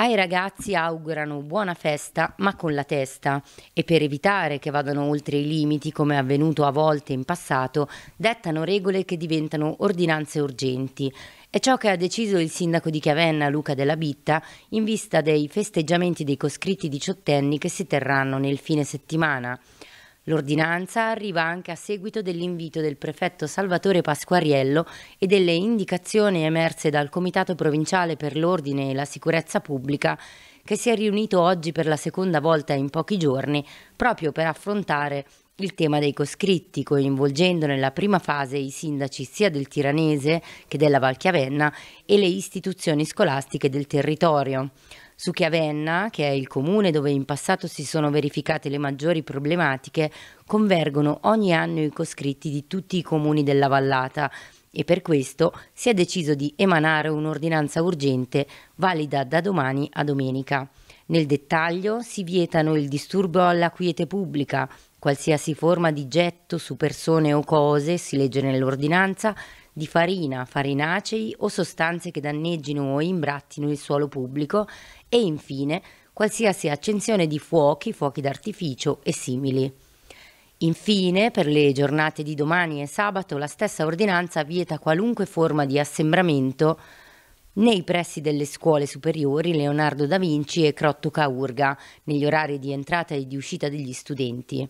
Ai ragazzi augurano buona festa ma con la testa e per evitare che vadano oltre i limiti come è avvenuto a volte in passato dettano regole che diventano ordinanze urgenti. È ciò che ha deciso il sindaco di Chiavenna Luca Della Bitta in vista dei festeggiamenti dei coscritti diciottenni che si terranno nel fine settimana. L'ordinanza arriva anche a seguito dell'invito del prefetto Salvatore Pasquariello e delle indicazioni emerse dal Comitato Provinciale per l'Ordine e la Sicurezza Pubblica che si è riunito oggi per la seconda volta in pochi giorni proprio per affrontare il tema dei coscritti, coinvolgendo nella prima fase i sindaci sia del Tiranese che della Valchiavenna e le istituzioni scolastiche del territorio. Su Chiavenna, che è il comune dove in passato si sono verificate le maggiori problematiche, convergono ogni anno i coscritti di tutti i comuni della vallata e per questo si è deciso di emanare un'ordinanza urgente valida da domani a domenica. Nel dettaglio si vietano il disturbo alla quiete pubblica, qualsiasi forma di getto su persone o cose, si legge nell'ordinanza, di farina, farinacei o sostanze che danneggino o imbrattino il suolo pubblico e infine qualsiasi accensione di fuochi, fuochi d'artificio e simili. Infine, per le giornate di domani e sabato, la stessa ordinanza vieta qualunque forma di assembramento nei pressi delle scuole superiori Leonardo da Vinci e Crotto Caurga, negli orari di entrata e di uscita degli studenti.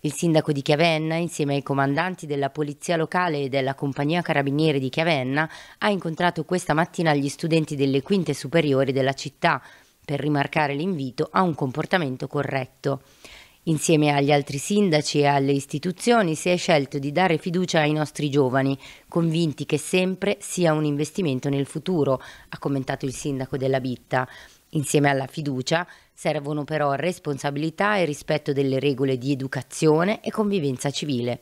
Il sindaco di Chiavenna, insieme ai comandanti della Polizia Locale e della Compagnia Carabinieri di Chiavenna, ha incontrato questa mattina gli studenti delle quinte superiori della città per rimarcare l'invito a un comportamento corretto. Insieme agli altri sindaci e alle istituzioni si è scelto di dare fiducia ai nostri giovani, convinti che sempre sia un investimento nel futuro, ha commentato il sindaco della Bitta. Insieme alla fiducia servono però responsabilità e rispetto delle regole di educazione e convivenza civile.